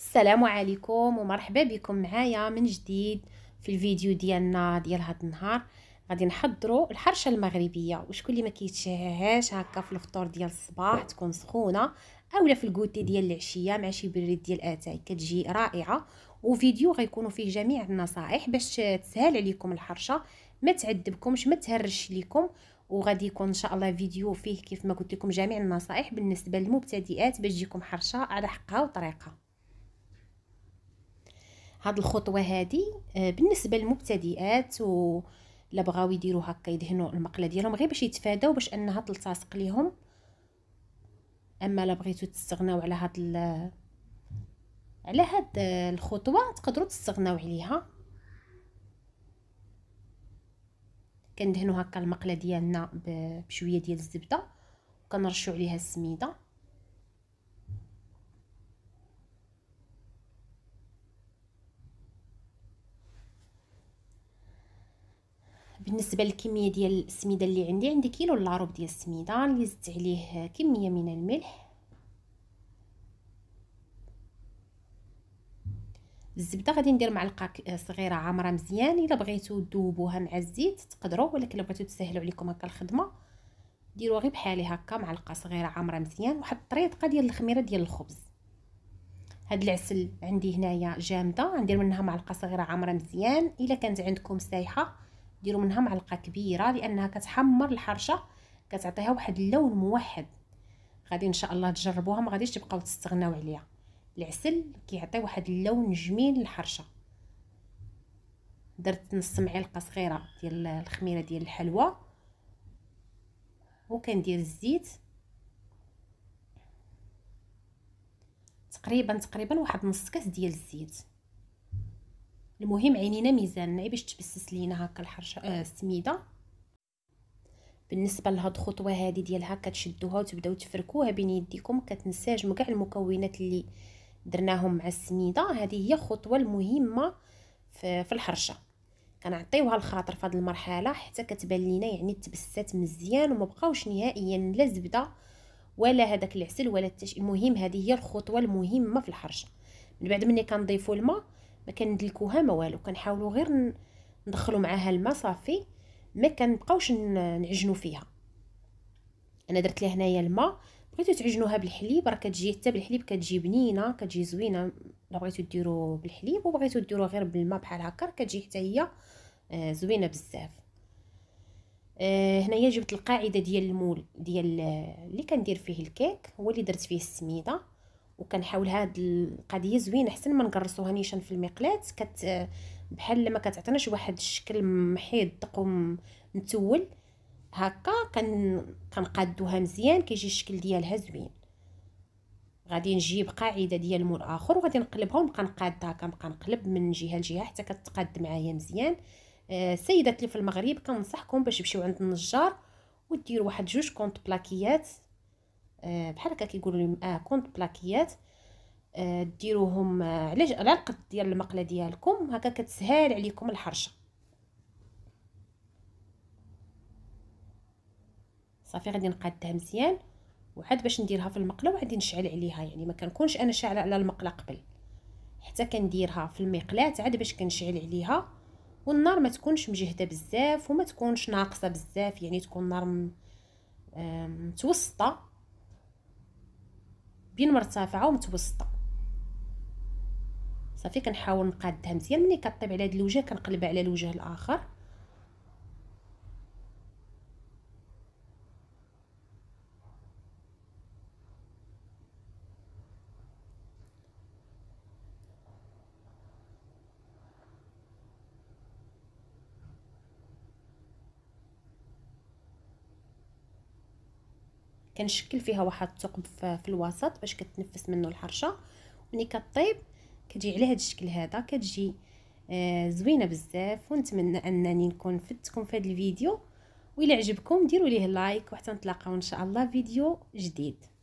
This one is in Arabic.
السلام عليكم ومرحبا بكم معايا من جديد في الفيديو ديالنا ديال هذا النهار غادي نحضروا الحرشه المغربيه وشكون اللي ما كيتشهاهاش هكا في الفطور ديال الصباح تكون سخونه اولا في الكوتي ديال العشيه مع شي بريد ديال اتاي كتجي رائعه وفيديو غيكونوا فيه جميع النصائح باش تسهل عليكم الحرشه ما تعذبكمش ما تهرش ليكم وغادي يكون ان شاء الله فيديو فيه كيف ما قلت لكم جميع النصائح بالنسبه للمبتدئات باش تجيكم حرشه على حقها وطريقها هاد الخطوه هادي آه، بالنسبه للمبتدئات و الا بغاو يديروا هكا يدهنوا المقله ديالهم غير باش يتفاداو باش انها تلتصق ليهم اما الا بغيتو تستغناو على هاد ال... على هاد آه، الخطوه تقدروا تستغناو عليها كندهنوا هكا المقله ديالنا بشويه ديال الزبده وكنرشوا عليها السميده بالنسبه للكميه ديال السميده اللي عندي عندي كيلو لاروب ديال السميده اللي زدت عليه كميه من الملح الزبده غادي ندير معلقه صغيره عامره مزيان الا بغيتو تذوبوها مع الزيت تقدروا ولكن الا بغيتو تسهلوا عليكم هكا الخدمه ديروا غير بحالي هكا معلقه صغيره عامره مزيان واحد الطريقه ديال الخميره ديال الخبز هاد العسل عندي هنايا جامده غندير منها معلقه صغيره عامره مزيان الا كانت عندكم سايحه ديروا منها معلقه كبيره لانها كتحمر الحرشه كتعطيها واحد اللون موحد غادي ان شاء الله تجربوها ما غاديش تبقاو تستغناو عليها العسل كيعطي واحد اللون جميل للحرشه درت نص معلقه صغيره ديال الخميره ديال الحلوى وكندير الزيت تقريبا تقريبا واحد نص كاس ديال الزيت المهم عينينا ميزاننا باش تبسس لينا هكا الحرشه آه السميده بالنسبه لهاد الخطوه هذه ديالها كتشدوها وتبداو تفركوها بين يديكم كتنسجموا كاع المكونات اللي درناهم مع السميده هذه هي الخطوه المهمه في الحرشه كنعطيوها الخاطر في هذه المرحله حتى كتبان لينا يعني تبسات مزيان وما بقاوش نهائيا لا زبده ولا هذاك العسل ولا التش المهم هذه هي الخطوه المهمه في الحرشه من بعد ملي كنضيفوا الماء ما كندلكوها ما والو كنحاولوا غير ندخلوا معاها الماء صافي ما كنبقاوش نعجنوا فيها انا درت لها هنايا الماء بغيتو تعجنوها بالحليب راه كتجي حتى بالحليب كتجي بنينه كتجي زوينه الا بغيتو ديرو بالحليب وبغيتو ديرو غير بالماء بحال هكا كتجي حتى هي آه، زوينه بزاف آه، هنايا جبت القاعده ديال المول ديال آه، اللي كندير فيه الكيك هو اللي درت فيه السميده وكنحاول هاد القضيه زوين احسن ما نقرصوها نيشان في المقلات كت بحال ما كتعطيناش واحد الشكل محيد تقوم متول هكا كن كنقادوها مزيان كيجي الشكل ديالها زوين غادي نجيب قاعده ديال مول اخر وغادي نقلبها ونبقى نقادها كنبقى نقلب من جهه لجهه حتى كتقاد معايا مزيان السيدات آه اللي في المغرب كننصحكم باش تمشيو عند النجار وديروا واحد جوج كونط بلاكيات آه، بحال هكا كيقولوا لهم اه كونت بلاكيات آه، ديروهم آه، على على القد ديال المقله ديالكم هكا كتسهل عليكم الحرشه صافي غادي نقادها مزيان وعاد باش نديرها في المقله وغادي نشعل عليها يعني ما كنكونش انا شاعله على المقله قبل حتى كنديرها في المقلاة عاد باش كنشعل عليها والنار ما تكونش مجهده بزاف وما تكونش ناقصه بزاف يعني تكون نار متوسطه بين مرتفعه ومتوسطه صافي كنحاول نقادها مزيان ملي كطيب على هذا الوجه كنقلبها على الوجه الاخر كنشكل فيها واحد الثقب في الوسط باش كتنفس منه الحرشه ملي كطيب كتجي على هذا الشكل هذا كتجي آه زوينه بزاف ونتمنى انني نكون فدتكم في هذا الفيديو وإلا عجبكم ديروا ليه لايك وحتى نتلاقاو ان شاء الله فيديو جديد